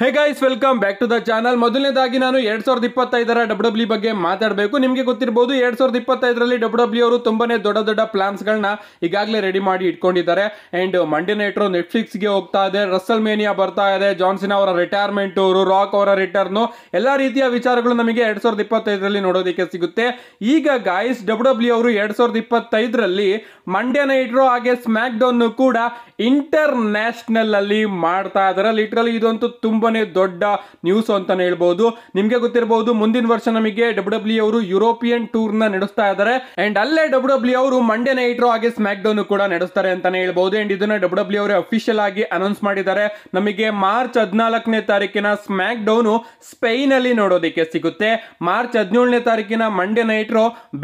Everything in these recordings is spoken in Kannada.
hey guys welcome back to the channel ಮೊದಲನೇದಾಗಿ ನಾನು ಎರಡ್ ಸಾವಿರದ ಇಪ್ಪತ್ತೈದರ ಡಬ್ಲ್ಯೂ e ಬಗ್ಗೆ ಮಾತಾಡಬೇಕು ನಿಮಗೆ ಗೊತ್ತಿರಬಹುದು ಎರಡ್ ಸಾವಿರದ ಇಪ್ಪತ್ತೈದರಲ್ಲಿ ಡಬ್ಲ್ಯೂ ಡಬ್ಲ್ಯೂ e ಅವರು ತುಂಬಾನೇ ದೊಡ್ಡ ದೊಡ್ಡ ಪ್ಲಾನ್ಸ್ಗಳನ್ನ ಈಗಾಗಲೇ ರೆಡಿ ಮಾಡಿ ಇಟ್ಕೊಂಡಿದ್ದಾರೆ ಆ್ಯಂಡ್ ಮಂಡ್ಯ ನೈಟ್ರು ಗೆ ಹೋಗ್ತಾ ಇದೆ ರಸಲ್ ಮೇನಿಯಾ ಬರ್ತಾ ಇದೆ ಜಾನ್ಸನ್ ಅವರ ರಿಟೈರ್ಮೆಂಟ್ ಅವರು ರಾಕ್ ಅವರ ರಿಟರ್ನು ಎಲ್ಲ ರೀತಿಯ ವಿಚಾರಗಳು ನಮಗೆ ಎರಡ್ ಸಾವಿರದ ಇಪ್ಪತ್ತೈದರಲ್ಲಿ ನೋಡೋದಕ್ಕೆ ಸಿಗುತ್ತೆ ಈಗ ಗಾಯ್ಸ್ ಡಬ್ಲ್ಯೂ ಡಬ್ಲ್ಯೂ ಅವರು ಎರಡ್ ಸಾವಿರದ ಇಪ್ಪತ್ತೈದರಲ್ಲಿ ಮಂಡ್ಯ ನೈಟ್ರು ಹಾಗೆ ಸ್ಮ್ಯಾಕ್ ಡೌನ್ ಕೂಡ ಇಂಟರ್ ನ್ಯಾಷನಲ್ ಅಲ್ಲಿ ಮಾಡ್ತಾ ಇದಾರೆ ಲಿಟ್ರಲಿ ಇದಂತೂ ತುಂಬ ತುಂಬನೇ ದೊಡ್ಡ ನ್ಯೂಸ್ ಅಂತಾನೆ ಹೇಳ್ಬಹುದು ನಿಮಗೆ ಗೊತ್ತಿರಬಹುದು ಮುಂದಿನ ವರ್ಷ ನಮಗೆ ಡಬ್ಲ್ಯೂ e ಅವರು ಯುರೋಪಿಯನ್ ಟೂರ್ ನ ನಡೆಸ್ತಾ ಇದ್ದಾರೆ ಅಂಡ್ ಅಲ್ಲೇ ಡಬ್ಲ್ಯೂ ಡಬ್ಲ್ಯೂ e ಅವರು ಮಂಡೆ ನೈಟ್ ಹಾಗೆ ಸ್ಮ್ಯಾಕ್ ಡೌನ್ ಕೂಡ ನಡೆಸ್ತಾರೆ ಅಂತಾನೆ ಹೇಳ್ಬಹುದು ಅಂಡ್ ಇದನ್ನ ಡಬ್ಲ್ಯೂ ಡಬ್ಲ್ಯೂ ಅವರು ಅಫಿಷಿಯಲ್ ಆಗಿ ಅನೌನ್ಸ್ ಮಾಡಿದ್ದಾರೆ ನಮಗೆ ಮಾರ್ಚ್ ಹದಿನಾಲ್ಕನೇ ತಾರೀಕಿನ ಸ್ಮ್ಯಾಕ್ ಡೌನ್ ಸ್ಪೇನ್ ಅಲ್ಲಿ ನೋಡೋದಕ್ಕೆ ಸಿಗುತ್ತೆ ಮಾರ್ಚ್ ಹದಿನೇಳನೇ ತಾರೀಕಿನ ಮಂಡೆ ನೈಟ್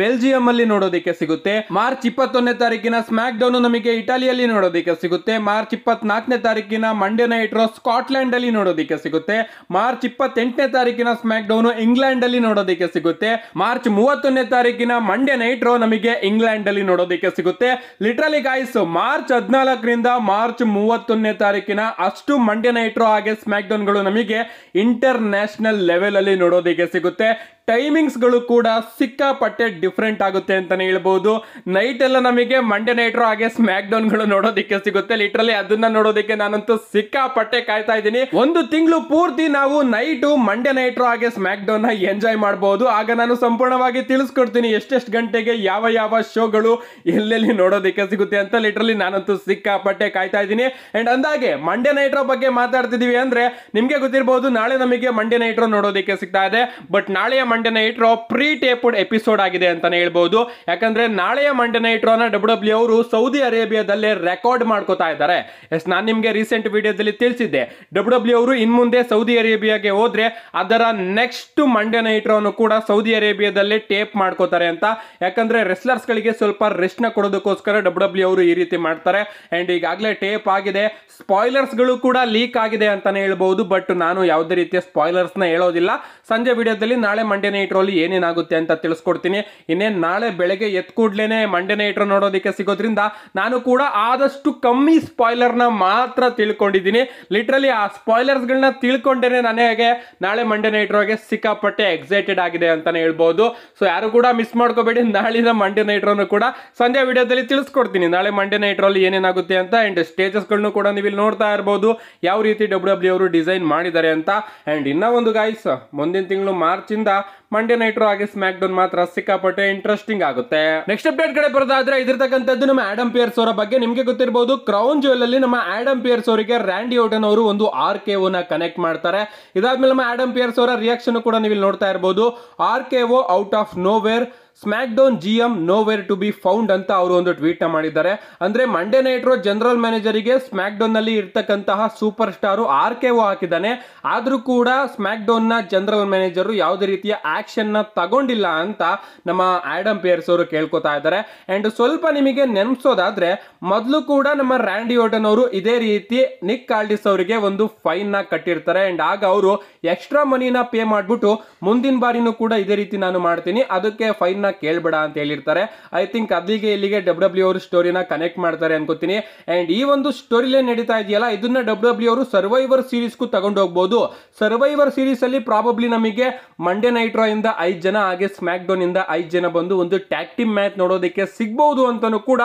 ಬೆಲ್ಜಿಯಂ ಅಲ್ಲಿ ನೋಡೋದಕ್ಕೆ ಸಿಗುತ್ತೆ ಮಾರ್ಚ್ ಇಪ್ಪತ್ತೊಂದನೇ ತಾರೀಕಿನ ಸ್ಮ್ಯಾಕ್ ಡೌನ್ ನಮಗೆ ಇಟಾಲಿಯಲ್ಲಿ ನೋಡೋದಕ್ಕೆ ಸಿಗುತ್ತೆ ಮಾರ್ಚ್ ಇಪ್ಪತ್ನಾಲ್ಕನೇ ತಾರೀಕಿನ ಮಂಡೆ ನೈಟ್ ಸ್ಕಾಟ್ಲೆಂಡ್ ಅಲ್ಲಿ ನೋಡೋದಕ್ಕೆ ನೋಡೋದಕ್ಕೆ ಸಿಗುತ್ತೆ ಮಾರ್ಚ್ ಇಪ್ಪತ್ತೆಂಟನೇ ತಾರೀಕಿನ ಸ್ಮ್ಯಾಕ್ ಡೌನ್ ಇಂಗ್ಲೆಂಡ್ ಅಲ್ಲಿ ನೋಡೋದಕ್ಕೆ ಸಿಗುತ್ತೆ ಮಾರ್ಚ್ ಮೂವತ್ತೊಂದನೇ ತಾರೀಕಿನ ಮಂಡ್ಯ ನೈಟ್ ರೋ ನಮಗೆ ಇಂಗ್ಲೆಂಡ್ ಅಲ್ಲಿ ನೋಡೋದಕ್ಕೆ ಸಿಗುತ್ತೆ ಲಿಟ್ರಲಿ ಗಾಯ್ಸ್ ಮಾರ್ಚ್ ಹದಿನಾಲ್ಕರಿಂದ ಮಾರ್ಚ್ ಮೂವತ್ತೊಂದನೇ ತಾರೀಕಿನ ಅಷ್ಟು ಮಂಡ್ಯ ನೈಟ್ ರೋ ಹಾಗೆ ಸ್ಮ್ಯಾಕ್ ಡೌನ್ ಗಳು ನಮಗೆ ಇಂಟರ್ ನ್ಯಾಷನಲ್ ಲೆವೆಲ್ ಅಲ್ಲಿ ನೋಡೋದಕ್ಕೆ ಸಿಗುತ್ತೆ ಟೈಮಿಂಗ್ಸ್ಗಳು ಕೂಡ ಸಿಕ್ಕಾಪಟ್ಟೆ ಡಿಫ್ರೆಂಟ್ ಆಗುತ್ತೆ ಅಂತಲೇ ಹೇಳ್ಬೋದು ನೈಟ್ ಎಲ್ಲ ನಮಗೆ ಮಂಡೇ ನೈಟ್ರು ಹಾಗೆ ಸ್ಮ್ಯಾಕ್ ಗಳು ನೋಡೋದಕ್ಕೆ ಸಿಗುತ್ತೆ ಲಿಟ್ರಲಿ ಅದನ್ನ ನೋಡೋದಕ್ಕೆ ನಾನಂತೂ ಸಿಕ್ಕಾಪಟ್ಟೆ ಕಾಯ್ತಾ ಇದ್ದೀನಿ ಒಂದು ತಿಂಗಳು ಪೂರ್ತಿ ನಾವು ನೈಟು ಮಂಡೇ ನೈಟ್ರು ಹಾಗೆ ಸ್ಮ್ಯಾಕ್ ಡೌನ್ ಎಂಜಾಯ್ ಮಾಡಬಹುದು ಆಗ ನಾನು ಸಂಪೂರ್ಣವಾಗಿ ತಿಳಿಸ್ಕೊಡ್ತೀನಿ ಎಷ್ಟೆಷ್ಟು ಗಂಟೆಗೆ ಯಾವ ಯಾವ ಶೋಗಳು ಎಲ್ಲೆಲ್ಲಿ ನೋಡೋದಕ್ಕೆ ಸಿಗುತ್ತೆ ಅಂತ ಲಿಟ್ರಲಿ ನಾನಂತೂ ಸಿಕ್ಕಾಪಟ್ಟೆ ಕಾಯ್ತಾ ಇದ್ದೀನಿ ಅಂಡ್ ಅಂದಾಗೆ ಮಂಡೇ ನೈಟ್ರೋ ಬಗ್ಗೆ ಮಾತಾಡ್ತಿದೀವಿ ಅಂದ್ರೆ ನಿಮಗೆ ಗೊತ್ತಿರಬಹುದು ನಾಳೆ ನಮಗೆ ಮಂಡೇ ನೈಟ್ರೋ ನೋಡೋದಕ್ಕೆ ಸಿಗ್ತಾ ಇದೆ ಬಟ್ ನಾಳೆಯ Monday night Raw pretaped episode ಆಗಿದೆ ಅಂತಾನೆ ಹೇಳ್ಬಹುದು ಯಾಕಂದ್ರೆ ನಾಳೆಯ ಮಂಡೇ ನೈಟ್ ರೋನ ಡಬ್ಲ್ಯೂ ಡಬ್ಲ್ಯೂ ಅವರು ಸೌದಿ ಅರೇಬಿಯಾದಲ್ಲೇ ರೆಕಾರ್ಡ್ ಮಾಡ್ಕೋತಾ ಇದ್ದಾರೆ ಎಸ್ ನಾನು ನಿಮಗೆ ರೀಸೆಂಟ್ ವಿಡಿಯೋದಲ್ಲಿ ತಿಳಿಸಿದ್ದೆ ಡಬ್ಲ್ಯೂ ಡಬ್ಲ್ಯೂ e ಅವರು ಇನ್ ಮುಂದೆ ಸೌದಿ ಅರೇಬಿಯಾಗೆ ಹೋದ್ರೆ ಅದರ ನೆಕ್ಸ್ಟ್ ಮಂಡೇ ನೈಟ್ ರಾನು ಕೂಡ ಸೌದಿ ಅರೇಬಿಯಾದಲ್ಲೇ ಟೇಪ್ ಮಾಡ್ಕೋತಾರೆ ಅಂತ ಯಾಕಂದ್ರೆ ರೆಸ್ಲರ್ಸ್ ಗಳಿಗೆ ಸ್ವಲ್ಪ ರೆಸ್ಟ್ ನ ಕೊಡೋದಕ್ಕೋಸ್ಕರ ಡಬ್ಲ್ಯೂ ಡಬ್ಲ್ಯೂ e ಅವರು ಈ ರೀತಿ ಮಾಡ್ತಾರೆ ಅಂಡ್ ಈಗಾಗಲೇ ಟೇಪ್ ಆಗಿದೆ ಸ್ಪಾಯ್ಲರ್ಸ್ ಗಳು ಕೂಡ ಲೀಕ್ ಆಗಿದೆ ಅಂತಾನೆ ಹೇಳ್ಬಹುದು ಬಟ್ ನಾನು ಯಾವುದೇ ರೀತಿಯ ಸ್ಪಾಯ್ಲರ್ಸ್ ನ ಹೇಳೋದಿಲ್ಲ ಸಂಜೆ ವಿಡಿಯೋದಲ್ಲಿ ನಾಳೆ ಮಂಡ್ಯ ಮಂಡ್ಯ ನೈಟ್ರಲ್ಲಿ ಏನೇನಾಗುತ್ತೆ ಅಂತ ತಿಳಿಸ್ಕೊಡ್ತೀನಿ ಇನ್ನೇನು ನಾಳೆ ಬೆಳಗ್ಗೆ ಎತ್ ಕೂಡ್ಲೇನೆ ಮಂಡೆ ನೈಟ್ರು ನೋಡೋದಕ್ಕೆ ಸಿಗೋದ್ರಿಂದ ನಾನು ಕೂಡ ಆದಷ್ಟು ಕಮ್ಮಿ ಸ್ಪಾಯ್ಲರ್ನ ಮಾತ್ರ ತಿಳ್ಕೊಂಡಿದ್ದೀನಿ ಲಿಟ್ರಲಿ ಆ ಸ್ಪಾಯ್ಲರ್ಸ್ಗಳನ್ನ ತಿಳ್ಕೊಂಡೇನೆ ನನಗೆ ನಾಳೆ ಮಂಡ್ಯ ನೈಟ್ರೋಗೆ ಸಿಕ್ಕಾಪಟ್ಟೆ ಎಕ್ಸೈಟೆಡ್ ಆಗಿದೆ ಅಂತಲೇ ಹೇಳ್ಬೋದು ಸೊ ಯಾರು ಕೂಡ ಮಿಸ್ ಮಾಡ್ಕೋಬೇಡಿ ನಾಳಿನ ಮಂಡೆ ನೈಟ್ರನ್ನು ಕೂಡ ಸಂಜೆ ವಿಡಿಯೋದಲ್ಲಿ ತಿಳಿಸ್ಕೊಡ್ತೀನಿ ನಾಳೆ ಮಂಡೆ ನೈಟ್ರಲ್ಲಿ ಏನೇನಾಗುತ್ತೆ ಅಂತ ಆ್ಯಂಡ್ ಸ್ಟೇಜಸ್ಗಳನ್ನು ಕೂಡ ನೀವು ಇಲ್ಲಿ ನೋಡ್ತಾ ಇರ್ಬೋದು ಯಾವ ರೀತಿ ಡಬ್ಲ್ಯೂ ಡಬ್ಲ್ಯೂ e ಅವರು ಡಿಸೈನ್ ಮಾಡಿದ್ದಾರೆ ಅಂತ ಆ್ಯಂಡ್ ಇನ್ನೂ ಒಂದು ಗಾಯ್ಸ್ ಮುಂದಿನ ತಿಂಗಳು ಮಾರ್ಚಿಂದ ಮಂಡೇ ನೈಟ್ರು ಹಾಗೆ ಸ್ಮ್ಯಾಕ್ ಡೌನ್ ಮಾತ್ರ ಸಿಕ್ಕಾಪಟ್ಟೆ ಇಂಟ್ರೆಸ್ಟಿಂಗ್ ಆಗುತ್ತೆ ನೆಕ್ಸ್ಟ್ ಅಪ್ಡೇಟ್ ಕಡೆ ಬರೋದಾದ್ರೆ ಇದಿರ್ತಕ್ಕಂಥದ್ದು ನಮ್ಮ ಆಡಮ್ ಪಿಯರ್ಸ್ ಅವರ ಬಗ್ಗೆ ನಿಮಗೆ ಗೊತ್ತಿರಬಹುದು ಕ್ರೌನ್ ಜುವೆಲ್ ಅಲ್ಲಿ ನಮ್ಮ ಆಡಮ್ ಪಿಯರ್ಸ್ ಅವರಿಗೆ ರ್ಯಾಂಡಿ ಓಟನ್ ಅವರು ಒಂದು ಆರ್ ಕೆ ನ ಕನೆಕ್ಟ್ ಮಾಡ್ತಾರೆ ಇದಾದ್ಮೇಲೆ ನಮ್ಮ ಆಡಮ್ ಪಿಯರ್ಸ್ ಅವರ ರಿಯಾಕ್ಷನ್ ಕೂಡ ನೀವು ನೋಡ್ತಾ ಇರಬಹುದು R K O out of nowhere SmackDown G M nowhere to be found ಅಂತ ಅವರು ಒಂದು ಟ್ವೀಟ್ ಮಾಡಿದ್ದಾರೆ ಅಂದರೆ ಮಂಡೇ ನೈಟ್ ರೋ ಜನರಲ್ ಮ್ಯಾನೇಜರಿಗೆ ಸ್ಮ್ಯಾಕ್ ನಲ್ಲಿ ಇರ್ತಕ್ಕಂತಹ superstar R K O ಹಾಕಿದ್ದಾನೆ ಆದರೂ ಕೂಡ ಸ್ಮ್ಯಾಕ್ ನ ಜನರಲ್ ಮ್ಯಾನೇಜರು ಯಾವುದೇ ರೀತಿಯ ಆ್ಯಕ್ಷನ್ನ ತಗೊಂಡಿಲ್ಲ ಅಂತ ನಮ್ಮ ಆ್ಯಡಮ್ ಪಿಯರ್ಸ್ ಅವರು ಕೇಳ್ಕೊತಾ ಇದ್ದಾರೆ ಆ್ಯಂಡ್ ಸ್ವಲ್ಪ ನಿಮಗೆ ನೆನಪಿಸೋದಾದ್ರೆ ಮೊದಲು ಕೂಡ ನಮ್ಮ ರ್ಯಾಂಡಿ ಓಟನ್ ಅವರು ಇದೇ ರೀತಿ ನಿಕ್ ಕಾಲ್ಡಿಸ್ ಅವರಿಗೆ ಒಂದು ಫೈನ್ನ ಕಟ್ಟಿರ್ತಾರೆ ಆ್ಯಂಡ್ ಆಗ ಅವರು ಎಕ್ಸ್ಟ್ರಾ ಮನಿನ ಪೇ ಮಾಡಿಬಿಟ್ಟು ಮುಂದಿನ ಬಾರಿನೂ ಕೂಡ ಇದೇ ರೀತಿ ನಾನು ಮಾಡ್ತೀನಿ ಅದಕ್ಕೆ ಫೈನ್ ಸ್ಟೋರಿನ ಕೇಳಬೇಡ ಅಂತ ಹೇಳಿರ್ತಾರೆ ಐ ಥಿಂಕ್ ಅದಿಗೆ ಇಲ್ಲಿಗೆ ಡಬ್ಲ್ಯೂ ಡಬ್ಲ್ಯೂ ಅವರು ಸ್ಟೋರಿನ ಕನೆಕ್ಟ್ ಮಾಡ್ತಾರೆ ಅನ್ಕೋತೀನಿ ಅಂಡ್ ಈ ಒಂದು ಸ್ಟೋರಿ ಸ್ಟೋರಿಲೇ ನಡೀತಾ ಇದೆಯಲ್ಲ ಇದನ್ನ ಡಬ್ಲ್ಯೂ ಡಬ್ಲ್ಯೂ ಅವರು ಸರ್ವೈವರ್ ಸೀರೀಸ್ಗೂ ತಗೊಂಡು ಹೋಗ್ಬೋದು ಸರ್ವೈವರ್ ಸೀರೀಸ್ ಅಲ್ಲಿ ಪ್ರಾಬಬ್ಲಿ ನಮಗೆ ಮಂಡೇ ನೈಟ್ ರಾ ಇಂದ ಐದು ಜನ ಹಾಗೆ ಸ್ಮ್ಯಾಕ್ ಡೋನ್ ಇಂದ ಐದು ಜನ ಬಂದು ಒಂದು ಟ್ಯಾಕ್ಟಿವ್ ಮ್ಯಾಚ್ ನೋಡೋದಕ್ಕೆ ಸಿಗ್ಬಹುದು ಅಂತಾನು ಕೂಡ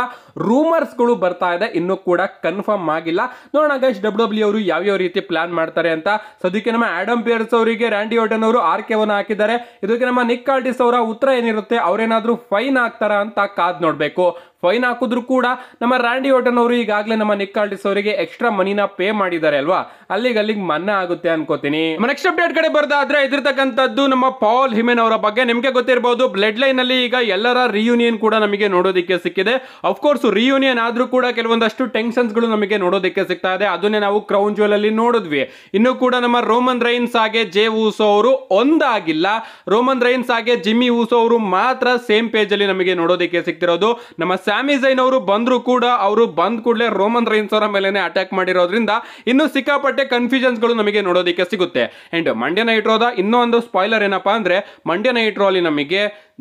ರೂಮರ್ಸ್ ಗಳು ಬರ್ತಾ ಇದೆ ಇನ್ನು ಕೂಡ ಕನ್ಫರ್ಮ್ ಆಗಿಲ್ಲ ನೋಡೋಣ ಗೈಸ್ ಡಬ್ಲ್ಯೂ ಡಬ್ಲ್ಯೂ e ಅವರು ಯಾವ ಯಾವ ರೀತಿ ಪ್ಲಾನ್ ಮಾಡ್ತಾರೆ ಅಂತ ಸದ್ಯಕ್ಕೆ ನಮ್ಮ ಆಡಮ್ ಪಿಯರ್ಸ್ ಅವರಿಗೆ ರ್ಯಾಂಡಿ ಓಟನ್ ಅವರು ಆರ್ ಕೆ ಒನ್ ಹಾಕಿದ್ದಾರೆ ಇದಕ್ಕೆ ನಮ್ಮ ನಿಕ್ ಕಾರ್ಟಿಸ್ ಅವರ ಉತ್ತರ ಏನಿರುತ್ತೆ ಅವರೇನಾದರೂ ಫೈನ್ ಆಗ್ತಾರಾ ಅಂತ ಕಾದ್ ನೋಡಬೇಕು ಫೈನ್ ಹಾಕಿದ್ರು ಕೂಡ ನಮ್ಮ ರ್ಯಾಂಡಿ ಓಟನ್ ಅವರು ಈಗಾಗಲೇ ನಮ್ಮ ನಿಕ್ ಅವರಿಗೆ ಎಕ್ಸ್ಟ್ರಾ ಮನಿನ ಪೇ ಮಾಡಿದ್ದಾರೆ ಅಲ್ವಾ ಅಲ್ಲಿಗೆ ಅಲ್ಲಿಗೆ ಮನ್ನಾ ಆಗುತ್ತೆ ಅನ್ಕೋತೀನಿ ನೆಕ್ಸ್ಟ್ ಅಪ್ಡೇಟ್ ಕಡೆ ಬರ್ದಾದ್ರೆ ಇದಿರ್ತಕ್ಕಂಥದ್ದು ನಮ್ಮ ಪಾಲ್ ಹಿಮೆನ್ ಅವರ ಬಗ್ಗೆ ನಿಮಗೆ ಗೊತ್ತಿರಬಹುದು ಬ್ಲಡ್ ಲೈನ್ ಅಲ್ಲಿ ಈಗ ಎಲ್ಲರ ರಿಯೂನಿಯನ್ ಕೂಡ ನಮಗೆ ನೋಡೋದಕ್ಕೆ ಸಿಕ್ಕಿದೆ ಅಫ್ಕೋರ್ಸ್ ರಿಯೂನಿಯನ್ ಆದ್ರೂ ಕೂಡ ಕೆಲವೊಂದಷ್ಟು ಟೆನ್ಷನ್ಸ್ ಗಳು ನಮಗೆ ನೋಡೋದಕ್ಕೆ ಸಿಗ್ತಾ ಇದೆ ಅದನ್ನೇ ನಾವು ಕ್ರೌನ್ ಜುವೆಲ್ ಅಲ್ಲಿ ನೋಡಿದ್ವಿ ಇನ್ನು ಕೂಡ ನಮ್ಮ ರೋಮನ್ ರೈನ್ಸ್ ಹಾಗೆ ಜೆ ಊಸೋ ಅವರು ಒಂದಾಗಿಲ್ಲ ರೋಮನ್ ರೈನ್ಸ್ ಹಾಗೆ ಜಿಮ್ಮಿ ಊಸೋ ಅವರು ಮಾತ್ರ ಸೇಮ್ ಪೇಜ್ ಅಲ್ಲಿ ನಮಗೆ ನೋಡೋದಕ್ಕೆ ಸಿಗ್ತಿರೋದು ನಮ್ಮ ಜೈನ್ ಅವರು ಬಂದ್ರು ಕೂಡ ಅವರು ಬಂದ್ ಕೂಡಲೇ ರೋಮನ್ ರೈನ್ಸ್ ಅವರ ಮೇಲೆನೆ ಅಟ್ಯಾಕ್ ಮಾಡಿರೋದ್ರಿಂದ ಇನ್ನು ಸಿಕ್ಕಾಪಟ್ಟೆ ಕನ್ಫ್ಯೂಷನ್ಸ್ ಗಳು ನಮಗೆ ನೋಡೋದಕ್ಕೆ ಸಿಗುತ್ತೆ ಅಂಡ್ ಮಂಡ್ಯ ನೈಟ್ರೋದ ಇನ್ನೂ ಇನ್ನೊಂದು ಸ್ಪಾಯ್ಲರ್ ಏನಪ್ಪಾ ಅಂದ್ರೆ ಮಂಡ್ಯ ನೈಟ್ರೋ ಅಲ್ಲಿ ನಮಗೆ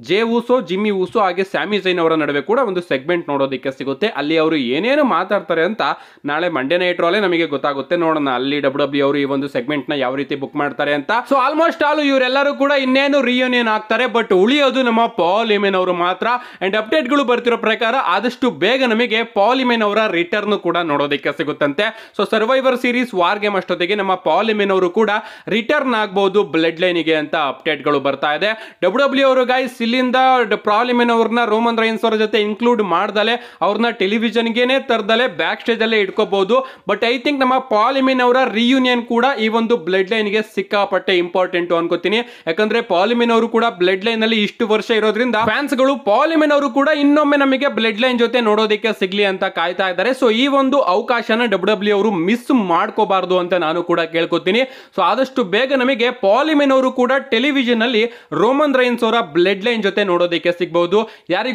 ಜೆ ಊಸೋ ಜಿಮ್ಮಿ ಊಸೋ ಹಾಗೆ ಸ್ಯಾಮಿ ಜೈನ್ ಅವರ ನಡುವೆ ಕೂಡ ಒಂದು ಸೆಗ್ಮೆಂಟ್ ನೋಡೋದಕ್ಕೆ ಸಿಗುತ್ತೆ ಅಲ್ಲಿ ಅವರು ಏನೇನು ಮಾತಾಡ್ತಾರೆ ಅಂತ ನಾಳೆ ಮಂಡೇ ನೈಟ್ ರೋಲೆ ನಮಗೆ ಗೊತ್ತಾಗುತ್ತೆ ನೋಡೋಣ ಅಲ್ಲಿ ಡಬ್ಲ್ಯೂ ಡಬ್ಲ್ಯೂ e ಅವರು ಈ ಒಂದು ಸೆಗ್ಮೆಂಟ್ ನ ಯಾವ ರೀತಿ ಬುಕ್ ಮಾಡ್ತಾರೆ ಅಂತ ಸೊ ಆಲ್ಮೋಸ್ಟ್ ಆಲ್ ಇವರೆಲ್ಲರೂ ಕೂಡ ಇನ್ನೇನು ರಿಯೂನಿಯನ್ ಆಗ್ತಾರೆ ಬಟ್ ಉಳಿಯೋದು ನಮ್ಮ ಪಾಲ್ ಇಮೆನ್ ಅವರು ಮಾತ್ರ ಅಂಡ್ ಅಪ್ಡೇಟ್ ಗಳು ಬರ್ತಿರೋ ಪ್ರಕಾರ ಆದಷ್ಟು ಬೇಗ ನಮಗೆ ಪಾಲ್ ಇಮೆನ್ ಅವರ ರಿಟರ್ನ್ ಕೂಡ ನೋಡೋದಕ್ಕೆ ಸಿಗುತ್ತಂತೆ so Survivor Series WarGames ಅಷ್ಟೊತ್ತಿಗೆ ನಮ್ಮ ಪಾಲ್ ಇಮೆನ್ ಅವರು ಕೂಡ ರಿಟರ್ನ್ ಆಗಬಹುದು ಬ್ಲಡ್ ಲೈನ್ ಗೆ ಅಂತ ಅಪ್ಡೇಟ್ ಗಳು ಬರ್ತಾ ಇದೆ ಡಬ್ಲ್ಯೂ ಡಬ್ಲ್ಯೂ e ಅವರು ಗೈಸ್ ಇಲ್ಲಿಂದ ಪ್ರಾಲಿಮೆನ್ ಅವ್ರನ್ನ ರೋಮನ್ ರೈನ್ಸ್ ಅವರ ಜೊತೆ ಇನ್ಕ್ಲೂಡ್ ಮಾಡ್ದಲೆ ಅವ್ರನ್ನ ಟೆಲಿವಿಷನ್ಗೇನೆ ತರ್ದಲೆ ಬ್ಯಾಕ್ ಸ್ಟೇಜ್ ಅಲ್ಲೇ ಇಟ್ಕೋಬಹುದು ಬಟ್ ಐ ಥಿಂಕ್ ನಮ್ಮ ಪಾಲಿಮಿನ್ ಅವರ ರಿಯೂನಿಯನ್ ಕೂಡ ಈ ಒಂದು ಬ್ಲಡ್ ಲೈನ್ ಗೆ ಸಿಕ್ಕಾಪಟ್ಟೆ ಇಂಪಾರ್ಟೆಂಟ್ ಅನ್ಕೋತೀನಿ ಯಾಕಂದ್ರೆ ಪಾಲಿಮಿನ್ ಅವರು ಕೂಡ ಬ್ಲಡ್ ಲೈನ್ ಅಲ್ಲಿ ಇಷ್ಟು ವರ್ಷ ಇರೋದ್ರಿಂದ ಫ್ಯಾನ್ಸ್ ಗಳು ಪಾಲಿಮಿನ್ ಅವರು ಕೂಡ ಇನ್ನೊಮ್ಮೆ ನಮಗೆ ಬ್ಲಡ್ ಲೈನ್ ಜೊತೆ ನೋಡೋದಕ್ಕೆ ಸಿಗ್ಲಿ ಅಂತ ಕಾಯ್ತಾ ಇದ್ದಾರೆ ಸೊ ಈ ಒಂದು ಅವಕಾಶನ ಡಬ್ಲ್ಯೂ ಡಬ್ಲ್ಯೂ e ಅವರು ಮಿಸ್ ಮಾಡ್ಕೋಬಾರ್ದು ಅಂತ ನಾನು ಕೂಡ ಕೇಳ್ಕೊತೀನಿ ಸೊ ಆದಷ್ಟು ಬೇಗ ನಮಗೆ ಪಾಲಿಮಿನ್ ಅವರು ಕೂಡ ಟೆಲಿವಿಷನ್ ಅಲ್ಲಿ ರೋಮನ್ ರೈನ್ಸ್ ಅವರ ಬ್ಲಡ್ ಲೈನ್ ಹೀರೋಯಿನ್ ಜೊತೆ ನೋಡೋದಕ್ಕೆ ಸಿಗ್ಬಹುದು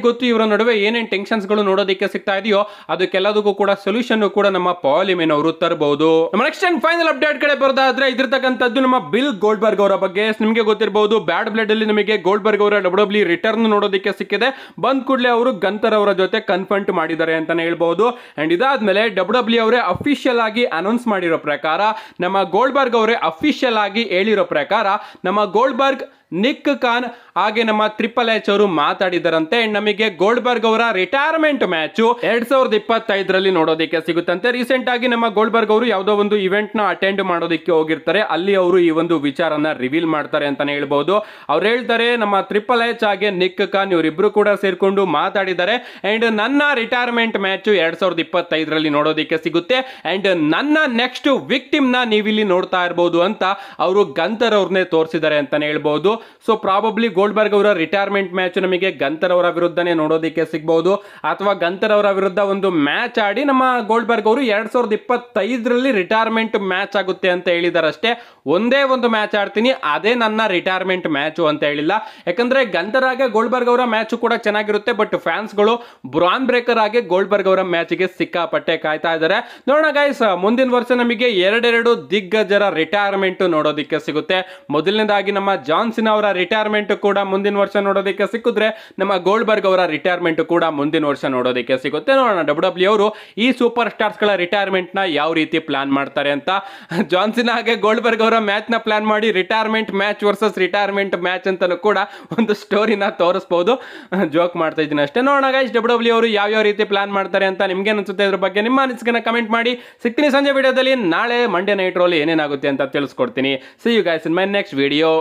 ಗೊತ್ತು ಇವರ ನಡುವೆ ಏನೇನು ಟೆನ್ಷನ್ಸ್ಗಳು ನೋಡೋದಕ್ಕೆ ಸಿಗ್ತಾ ಇದೆಯೋ ಅದಕ್ಕೆಲ್ಲದಕ್ಕೂ ಕೂಡ ಸೊಲ್ಯೂಷನ್ ಕೂಡ ನಮ್ಮ ಪಾಲಿಮೆನ್ ಅವರು ತರಬಹುದು ನಮ್ಮ ನೆಕ್ಸ್ಟ್ ಅಂಡ್ ಫೈನಲ್ ಅಪ್ಡೇಟ್ ಕಡೆ ಬರೋದಾದ್ರೆ ಇದ್ರತಕ್ಕಂಥದ್ದು ನಮ್ಮ ಬಿಲ್ ಗೋಲ್ಡ್ ಬರ್ಗ್ ಅವರ ಬಗ್ಗೆ ನಿಮಗೆ ಗೊತ್ತಿರಬಹುದು ಬ್ಯಾಡ್ ಬ್ಲಡ್ ಅಲ್ಲಿ ನಿಮಗೆ ಗೋಲ್ಡ್ ಬರ್ಗ್ ಅವರ ಡಬ್ಲ್ಯೂ ರಿಟರ್ನ್ e ನೋಡೋದಕ್ಕೆ ಸಿಕ್ಕಿದೆ ಬಂದ್ ಕೂಡಲೇ ಅವರು ಗಂತರ್ ಅವರ ಜೊತೆ ಕನ್ಫರ್ಟ್ ಮಾಡಿದ್ದಾರೆ ಅಂತಾನೆ ಹೇಳ್ಬಹುದು ಅಂಡ್ ಇದಾದ್ಮೇಲೆ ಡಬ್ಲ್ಯೂ ಡಬ್ಲ್ಯೂ e ಅವರೇ ಅಫಿಷಿಯಲ್ ಆಗಿ ಅನೌನ್ಸ್ ಮಾಡಿರೋ ಪ್ರಕಾರ ನಮ್ಮ ಗೋಲ್ಡ್ ಬರ್ಗ್ ಅವರೇ ಅಫಿಷಿಯಲ್ ಆಗಿ ಹೇಳಿರೋ ಪ್ರಕಾರ ನಮ್ಮ ಗೋಲ್ಡ್ ಬರ್ಗ್ ನಿಕ್ ಖಾನ್ ಹಾಗೆ ನಮ್ಮ ತ್ರಿಪಲ್ ಎಚ್ ಅವರು ಮಾತಾಡಿದರಂತೆ ನಮಗೆ ಗೋಲ್ಡ್ಬರ್ಗ್ ಅವರ ರಿಟೈರ್ಮೆಂಟ್ ಮ್ಯಾಚ್ ಎರಡ್ ಸಾವಿರದ ಇಪ್ಪತ್ತೈದರಲ್ಲಿ ನೋಡೋದಕ್ಕೆ ಸಿಗುತ್ತಂತೆ ರೀಸೆಂಟ್ ಆಗಿ ನಮ್ಮ ಗೋಲ್ಡ್ಬರ್ಗ್ ಅವರು ಯಾವುದೋ ಒಂದು ಇವೆಂಟ್ ನ ಅಟೆಂಡ್ ಮಾಡೋದಕ್ಕೆ ಹೋಗಿರ್ತಾರೆ ಅಲ್ಲಿ ಅವರು ಈ ಒಂದು ವಿಚಾರನ ರಿವೀಲ್ ಮಾಡ್ತಾರೆ ಅಂತಾನೆ ಹೇಳ್ಬಹುದು ಅವ್ರು ಹೇಳ್ತಾರೆ ನಮ್ಮ ತ್ರಿಪಲ್ ಎಚ್ ಹಾಗೆ ನಿಕ್ ಖಾನ್ ಇವರಿಬ್ರು ಕೂಡ ಸೇರ್ಕೊಂಡು ಮಾತಾಡಿದ್ದಾರೆ ಅಂಡ್ ನನ್ನ ರಿಟೈರ್ಮೆಂಟ್ ಮ್ಯಾಚ್ ಎರಡ್ ಸಾವಿರದ ಇಪ್ಪತ್ತೈದರಲ್ಲಿ ನೋಡೋದಕ್ಕೆ ಸಿಗುತ್ತೆ ಅಂಡ್ ನನ್ನ ನೆಕ್ಸ್ಟ್ ವಿಕ್ಟಿಮ್ ನ ನೀವಿಲ್ಲಿ ನೋಡ್ತಾ ಇರಬಹುದು ಅಂತ ಅವರು ಗಂತರ್ ಅವ್ರನ್ನೇ ತೋರಿಸಿದ್ದಾರೆ ಅಂತಾನೆ ಹೇಳ್ಬಹುದು ಸೊ ಪ್ರಾಬಬ್ಲಿ ಗೋಲ್ಡ್ಬರ್ಗ್ ಅವರ ರಿಟೈರ್ಮೆಂಟ್ ಮ್ಯಾಚ್ ನಮಗೆ ಗಂತರ್ ಅವರ ವಿರುದ್ಧನೇ ನೋಡೋದಕ್ಕೆ ಸಿಗಬಹುದು ಅಥವಾ ಗಂತರ್ ಅವರ ವಿರುದ್ಧ ಒಂದು ಮ್ಯಾಚ್ ಆಡಿ ನಮ್ಮ ಗೋಲ್ಡ್ಬರ್ಗ್ ಅವರು ಎರಡ್ ಸಾವಿರದ ಇಪ್ಪತ್ತೈದರಲ್ಲಿ ರಿಟೈರ್ಮೆಂಟ್ ಮ್ಯಾಚ್ ಆಗುತ್ತೆ ಅಂತ ಹೇಳಿದಾರಷ್ಟೇ ಒಂದೇ ಒಂದು ಮ್ಯಾಚ್ ಆಡ್ತೀನಿ ಅದೇ ನನ್ನ ರಿಟೈರ್ಮೆಂಟ್ ಮ್ಯಾಚ್ ಅಂತ ಹೇಳಿಲ್ಲ ಯಾಕಂದ್ರೆ ಗಂತರಾಗೆ ಗೋಲ್ಡ್ಬರ್ಗ್ ಅವರ ಮ್ಯಾಚ್ ಕೂಡ ಚೆನ್ನಾಗಿರುತ್ತೆ ಬಟ್ ಫ್ಯಾನ್ಸ್ ಗಳು ಬ್ರಾನ್ ಬ್ರೇಕರ್ ಆಗಿ ಗೋಲ್ಡ್ಬರ್ಗ್ ಅವರ ಮ್ಯಾಚ್ಗೆ ಸಿಕ್ಕಾಪಟ್ಟೆ ಕಾಯ್ತಾ ಇದ್ದಾರೆ ನೋಡೋಣ ಗೈಸ್ ಮುಂದಿನ ವರ್ಷ ನಮಗೆ ಎರಡೆರಡು ದಿಗ್ಗಜರ ರಿಟೈರ್ಮೆಂಟ್ ನೋಡೋದಿಕ್ಕೆ ಸಿಗುತ್ತೆ ಮೊದಲನೇದಾಗಿ ನಮ್ಮ ಜಾನ್ಸಿನ ಅವರ ರಿಟೈರ್ಮೆಂಟ್ ಕೂಡ ಮುಂದಿನ ವರ್ಷ ನೋಡೋದಕ್ಕೆ ಸಿಕ್ಕಿದ್ರೆ ನಮ್ಮ ಗೋಲ್ಡ್ಬರ್ಗ್ ಅವರ ರಿಟೈರ್ಮೆಂಟ್ ಕೂಡ ಮುಂದಿನ ವರ್ಷ ನೋಡೋದಕ್ಕೆ ಸಿಗುತ್ತೆ ನೋಡೋಣ ಡಬ್ಲ್ಯೂ ಡಬ್ಲ್ಯೂ e ಅವರು ಈ ಸೂಪರ್ ಸ್ಟಾರ್ಸ್ಗಳ ನ ಯಾವ ರೀತಿ ಪ್ಲಾನ್ ಮಾಡ್ತಾರೆ ಅಂತ ಜಾನ್ಸಿನ ಹಾಗೆ ಗೋಲ್ಡ್ಬರ್ಗ್ ಅವರ ನ ಪ್ಲಾನ್ ಮಾಡಿ retirement match versus retirement match ಅಂತಲೂ ಕೂಡ ಒಂದು ಸ್ಟೋರಿನ ತೋರಿಸ್ಬೋದು ಜೋಕ್ ಮಾಡ್ತಾ ಇದ್ದೀನಿ ಅಷ್ಟೇ ನೋಡೋಣ ಗೈಸ್ ಡಬ್ಲ್ಯೂ ಡಬ್ಲ್ಯೂ ಅವರು ಯಾವ ರೀತಿ ಪ್ಲಾನ್ ಮಾಡ್ತಾರೆ ಅಂತ ನಿಮ್ಗೆ ಅನಿಸುತ್ತೆ ಇದ್ರ ಬಗ್ಗೆ ನಿಮ್ಮ ಅನಿಸಿಕೆನ ಕಮೆಂಟ್ ಮಾಡಿ ಸಿಗ್ತೀನಿ ಸಂಜೆ ವಿಡಿಯೋದಲ್ಲಿ ನಾಳೆ ಮಂಡ್ಯ ನೈಟ್ ರೋಲ್ ಏನೇನಾಗುತ್ತೆ ಅಂತ ತಿಳಿಸ್ಕೊಡ್ತೀನಿ see you guys in my next video